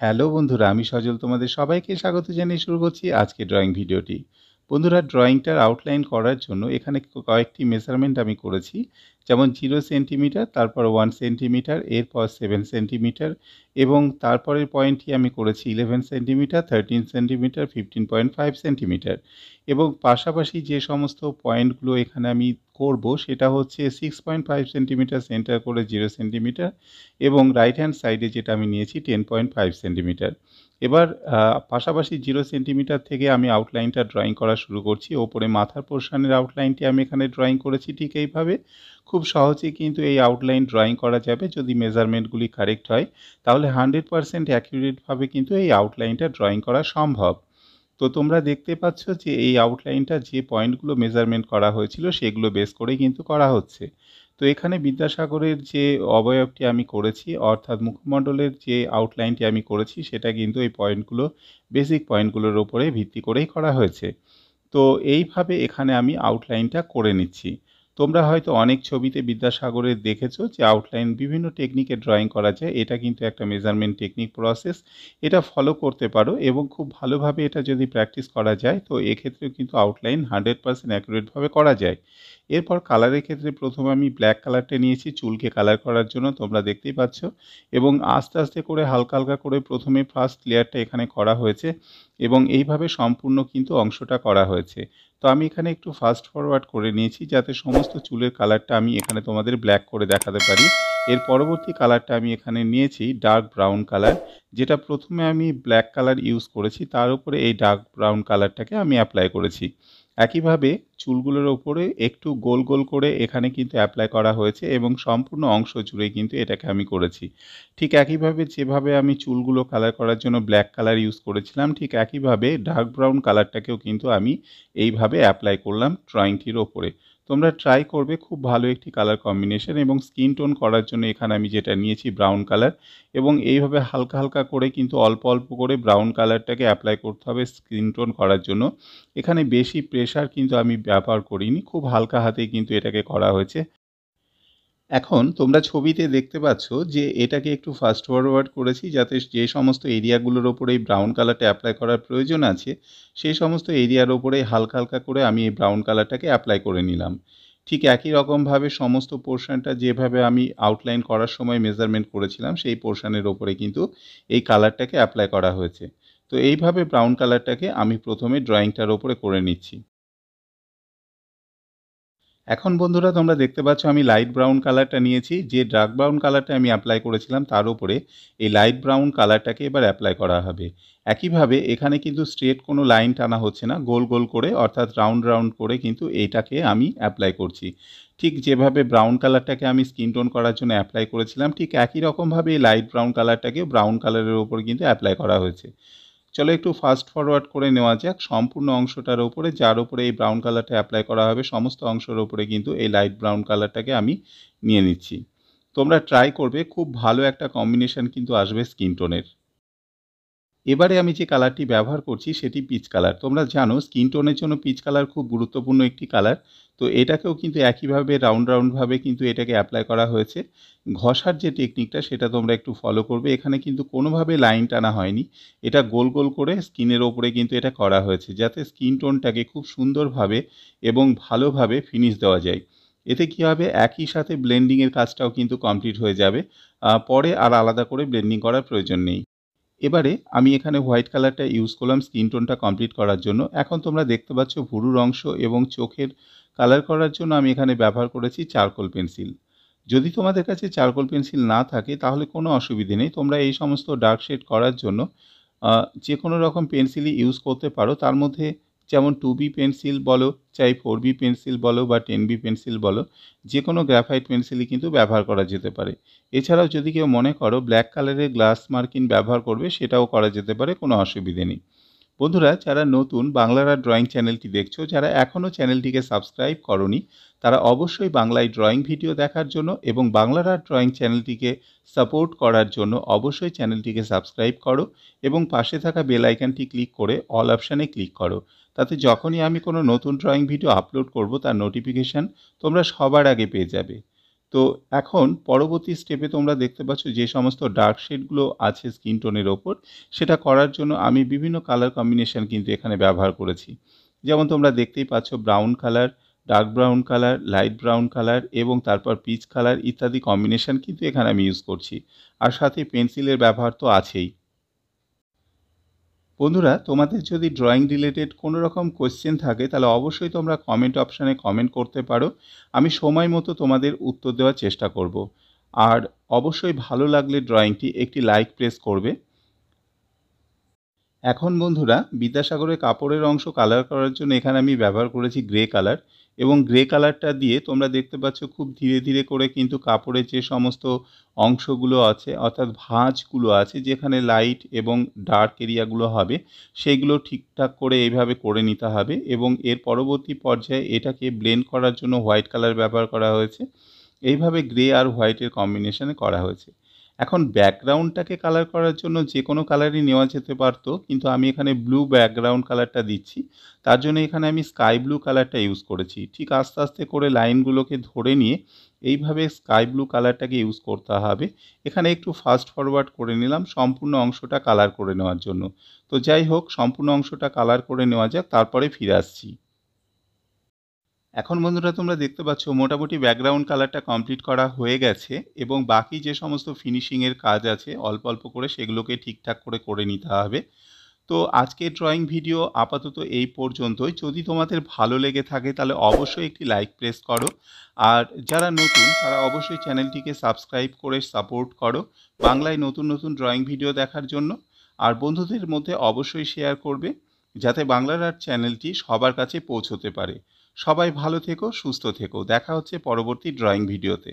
hello বন্ধুরা আমি সজল তোমাদের সবাইকে স্বাগত জানিয়ে শুরু করছি আজকে ড্রয়িং ভিডিওটি বন্ধুরা ড্রয়িংটার আউটলাইন করার জন্য এখানে কয়েকটি মেজারমেন্ট আমি করেছি যেমন জিরো সেন্টিমিটার তারপর ওয়ান সেন্টিমিটার এরপর সেভেন সেন্টিমিটার এবং তারপরের পয়েন্টটি আমি করেছি eleven centimetre thirteen centimetre fifteen point five centimetre এবং পাশাপাশি যে সমস্ত পয়েন্টগুলো এখানে আমি করব সেটা হচ্ছে six point five centimetre centre করে জিরো সেন্টিমিটার এবং রাইট হ্যান্ড সাইডে যেটা আমি নিয়েছি টেন পয়েন্ট ফাইভ সেন্টিমিটার এবার পাশাপাশি জিরো সেন্টিমিটার থেকে আমি আউটলাইনটা ড্রয়িং করা শুরু করছি ওপরে মাথার পোর্শনের আউটলাইনটি আমি এখানে ড্রয়িং করেছি ঠিক এইভাবে খুব সহজেই কিন্তু এই আউটলাইন ড্রয়িং করা যাবে যদি মেজারমেন্টগুলি কারেক্ট হয় তাহলে হান্ড্রেড পারসেন্ট অ্যাকিউরেটভাবে কিন্তু এই আউটলাইনটা ড্রয়িং করা সম্ভব তো তোমরা দেখতে পাচ্ছ যে এই আউটলাইনটা যে পয়েন্টগুলো মেজারমেন্ট করা হয়েছিল সেগুলো বেস করে কিন্তু করা হচ্ছে তো এখানে বিদ্যাসাগরের যে অবয়বটি আমি করেছি অর্থাৎ মুখমণ্ডলের যে আউটলাইনটি আমি করেছি সেটা কিন্তু এই পয়েন্টগুলো বেসিক পয়েন্টগুলোর ওপরে ভিত্তি করেই করা হয়েছে তো এইভাবে এখানে আমি আউটলাইনটা করে নিচ্ছি তোমরা হয়তো অনেক ছবিতে বিদ্যাসাগরে দেখেছো যে আউটলাইন বিভিন্ন টেকনিকে ড্রয়িং করা যায় এটা কিন্তু একটা মেজারমেন্ট টেকনিক প্রসেস এটা ফলো করতে পারো এবং খুব ভালোভাবে এটা যদি প্র্যাকটিস করা যায় তো এক্ষেত্রেও কিন্তু আউটলাইন হান্ড্রেড পার্সেন্ট অ্যাকুরেটভাবে করা যায় এরপর কালারের ক্ষেত্রে প্রথমে আমি ব্ল্যাক কালারটা নিয়েছি চুলকে কালার করার জন্য তোমরা দেখতেই পাচ্ছ এবং আস্তে আস্তে করে হালকা হালকা করে প্রথমে ফার্স্ট লেয়ারটা এখানে করা হয়েছে এবং এইভাবে সম্পূর্ণ কিন্তু অংশটা করা হয়েছে তো আমি এখানে একটু ফাস্ট ফরওয়ার্ড করে নিয়েছি যাতে সমস্ত চুলের কালারটা আমি এখানে তোমাদের ব্ল্যাক করে দেখাতে পারি এর পরবর্তী কালারটা আমি এখানে নিয়েছি ডার্ক ব্রাউন কালার যেটা প্রথমে আমি ব্ল্যাক কালার ইউজ করেছি তার উপরে এই ডার্ক ব্রাউন কালারটাকে আমি অ্যাপ্লাই করেছি একইভাবে চুলগুলোর ওপরে একটু গোল গোল করে এখানে কিন্তু অ্যাপ্লাই করা হয়েছে এবং সম্পূর্ণ অংশ জুড়ে কিন্তু এটাকে আমি করেছি ঠিক একইভাবে যেভাবে আমি চুলগুলো কালার করার জন্য ব্ল্যাক কালার ইউজ করেছিলাম ঠিক একইভাবে ডার্ক ব্রাউন কালারটাকেও কিন্তু আমি এইভাবে অ্যাপ্লাই করলাম ড্রয়িংটির ওপরে তোমরা ট্রাই করবে খুব ভালো একটি কালার কম্বিনেশন এবং স্কিন টোন করার জন্য এখানে আমি যেটা নিয়েছি ব্রাউন কালার এবং এইভাবে হালকা হালকা করে কিন্তু অল্প অল্প করে ব্রাউন কালারটাকে অ্যাপ্লাই করতে হবে স্কিন টোন করার জন্য এখানে বেশি প্রেশার কিন্তু আমি ব্যবহার করিনি খুব হালকা হাতেই কিন্তু এটাকে করা হয়েছে এখন তোমরা ছবিতে দেখতে পাচ্ছ যে এটাকে একটু ফাস্ট ফরওয়ার্ড করেছি যাতে যে সমস্ত এরিয়াগুলোর ওপরে এই ব্রাউন কালারটা অ্যাপ্লাই করার প্রয়োজন আছে সেই সমস্ত এরিয়ার ওপরে হালকা হালকা করে আমি এই ব্রাউন কালারটাকে অ্যাপ্লাই করে নিলাম ঠিক একই রকমভাবে সমস্ত পোর্শনটা যেভাবে আমি আউটলাইন করার সময় মেজারমেন্ট করেছিলাম সেই পোর্শনের ওপরে কিন্তু এই কালারটাকে অ্যাপ্লাই করা হয়েছে তো এইভাবে ব্রাউন কালারটাকে আমি প্রথমে ড্রয়িংটার ওপরে করে নিচ্ছি এখন বন্ধুরা তোমরা দেখতে পাচ্ছ আমি লাইট ব্রাউন কালারটা নিয়েছি যে ডার্ক ব্রাউন কালারটা আমি অ্যাপ্লাই করেছিলাম তার উপরে এই লাইট ব্রাউন কালারটাকে এবার অ্যাপ্লাই করা হবে একইভাবে এখানে কিন্তু স্ট্রেট কোনো লাইন টানা হচ্ছে না গোল গোল করে অর্থাৎ রাউন্ড রাউন্ড করে কিন্তু এইটাকে আমি অ্যাপ্লাই করছি ঠিক যেভাবে ব্রাউন কালারটাকে আমি স্কিন টোন করার জন্য অ্যাপ্লাই করেছিলাম ঠিক একই রকমভাবে এই লাইট ব্রাউন কালারটাকে ব্রাউন কালারের ওপর কিন্তু অ্যাপ্লাই করা হয়েছে চলো একটু ফাস্ট ফরওয়ার্ড করে নেওয়া যাক সম্পূর্ণ অংশটার ওপরে যার ওপরে এই ব্রাউন কালারটা অ্যাপ্লাই করা হবে সমস্ত অংশের ওপরে কিন্তু এই লাইট ব্রাউন কালারটাকে আমি নিয়ে নিচ্ছি তোমরা ট্রাই করবে খুব ভালো একটা কম্বিনেশান কিন্তু আসবে স্কিন টোনের এবারে আমি যে কালারটি ব্যবহার করছি সেটি পিচ কালার তোমরা জানো স্কিন টোনের জন্য পিচ কালার খুব গুরুত্বপূর্ণ একটি কালার তো এটাকেও কিন্তু একইভাবে রাউন্ড রাউন্ডভাবে কিন্তু এটাকে অ্যাপ্লাই করা হয়েছে ঘষার যে টেকনিকটা সেটা তোমরা একটু ফলো করবে এখানে কিন্তু কোনোভাবে লাইন টানা হয়নি এটা গোল গোল করে স্কিনের ওপরে কিন্তু এটা করা হয়েছে যাতে স্কিন টোনটাকে খুব সুন্দরভাবে এবং ভালোভাবে ফিনিশ দেওয়া যায় এতে কী হবে একই সাথে ব্লেন্ডিংয়ের কাজটাও কিন্তু কমপ্লিট হয়ে যাবে পরে আর আলাদা করে ব্লেন্ডিং করার প্রয়োজন নেই এবারে আমি এখানে হোয়াইট কালারটা ইউজ করলাম স্কিন টোনটা কমপ্লিট করার জন্য এখন তোমরা দেখতে পাচ্ছ ভুরুর অংশ এবং চোখের কালার করার জন্য আমি এখানে ব্যবহার করেছি চারকোল পেন্সিল যদি তোমাদের কাছে চারকোল পেন্সিল না থাকে তাহলে কোনো অসুবিধে নেই তোমরা এই সমস্ত ডার্ক শেড করার জন্য যে কোনো রকম পেন্সিলই ইউজ করতে পারো তার মধ্যে যেমন টু বি পেন্সিল বলো চাই ফোর বি পেন্সিল বলো বা টেন বি পেন্সিল বলো যে কোনো গ্রাফাইট পেন্সিলই কিন্তু ব্যবহার করা যেতে পারে এছাড়াও যদি কেউ মনে করো ব্ল্যাক কালারের গ্লাস মার্কিন ব্যবহার করবে সেটাও করা যেতে পারে কোনো অসুবিধে নেই বন্ধুরা যারা নতুন বাংলারা ড্রয়িং চ্যানেলটি দেখছো যারা এখনও চ্যানেলটিকে সাবস্ক্রাইব করনি তারা অবশ্যই বাংলায় ড্রয়িং ভিডিও দেখার জন্য এবং বাংলারা ড্রয়িং চ্যানেলটিকে সাপোর্ট করার জন্য অবশ্যই চ্যানেলটিকে সাবস্ক্রাইব করো এবং পাশে থাকা বেল আইকনটি ক্লিক করে অল অপশানে ক্লিক করো তাতে যখনই আমি কোনো নতুন ড্রয়িং ভিডিও আপলোড করব তার নোটিফিকেশান তোমরা সবার আগে পেয়ে যাবে তো এখন পরবর্তী স্টেপে তোমরা দেখতে পাচ্ছ যে সমস্ত ডার্ক শেডগুলো আছে স্কিন টোনের ওপর সেটা করার জন্য আমি বিভিন্ন কালার কম্বিনেশন কিন্তু এখানে ব্যবহার করেছি যেমন তোমরা দেখতেই পাচ্ছ brown colour dark brown colour light brown colour এবং তারপর পিচ কালার ইত্যাদি কম্বিনেশন কিন্তু এখানে আমি ইউজ করছি আর সাথে পেন্সিলের ব্যবহার তো আছেই বন্ধুরা তোমাদের যদি ড্রয়িং রিলেটেড কোনো রকম কোয়েশ্চেন থাকে তাহলে অবশ্যই তোমরা কমেন্ট অপশানে কমেন্ট করতে পারো আমি সময় মতো তোমাদের উত্তর দেওয়ার চেষ্টা করব আর অবশ্যই ভালো লাগলে ড্রয়িংটি একটি লাইক প্রেস করবে এখন বন্ধুরা বিদ্যাসাগরের কাপড়ের অংশ কালার করার জন্য এখানে আমি ব্যবহার করেছি গ্রে কালার এবং গ্রে কালারটা দিয়ে তোমরা দেখতে পাচ্ছ খুব ধীরে ধীরে করে কিন্তু কাপড়ের যে সমস্ত অংশগুলো আছে অর্থাৎ ভাঁজগুলো আছে যেখানে লাইট এবং ডার্ক এরিয়াগুলো হবে সেগুলো ঠিকঠাক করে এইভাবে করে নিতে হবে এবং এর পরবর্তী পর্যায়ে এটাকে ব্লেন্ড করার জন্য হোয়াইট কালার ব্যবহার করা হয়েছে এইভাবে গ্রে আর হোয়াইটের কম্বিনেশনে করা হয়েছে এখন ব্যাকগ্রাউন্ডটাকে কালার করার জন্য যে কোনো কালারই নেওয়া যেতে পারতো কিন্তু আমি এখানে ব্লু ব্যাকগ্রাউন্ড কালারটা দিচ্ছি তার জন্য এখানে আমি স্কাই ব্লু কালারটা ইউজ করেছি ঠিক আস্তে আস্তে করে লাইনগুলোকে ধরে নিয়ে এইভাবে স্কাই ব্লু কালারটাকে ইউজ করতে হবে এখানে একটু ফাস্ট ফরওয়ার্ড করে নিলাম সম্পূর্ণ অংশটা কালার করে নেওয়ার জন্য তো যাই হোক সম্পূর্ণ অংশটা কালার করে নেওয়া যাক তারপরে ফিরে আসছি এখন বন্ধুরা তোমরা দেখতে পাচ্ছ মোটামুটি ব্যাকগ্রাউন্ড কালারটা কমপ্লিট করা হয়ে গেছে এবং বাকি যে সমস্ত ফিনিশিংয়ের কাজ আছে অল্প অল্প করে সেগুলোকে ঠিকঠাক করে করে নিতে হবে তো আজকের ড্রয়িং ভিডিও আপাতত এই পর্যন্তই যদি তোমাদের ভালো লেগে থাকে তাহলে অবশ্যই একটি লাইক প্রেস করো আর যারা নতুন তারা অবশ্যই চ্যানেলটিকে সাবস্ক্রাইব করে সাপোর্ট করো বাংলায় নতুন নতুন ড্রয়িং ভিডিও দেখার জন্য আর বন্ধুদের মধ্যে অবশ্যই শেয়ার করবে যাতে বাংলার আর চ্যানেলটি সবার কাছে পৌঁছতে পারে সবাই ভালো থেকো সুস্থ থেকো দেখা হচ্ছে পরবর্তী ড্রয়িং ভিডিওতে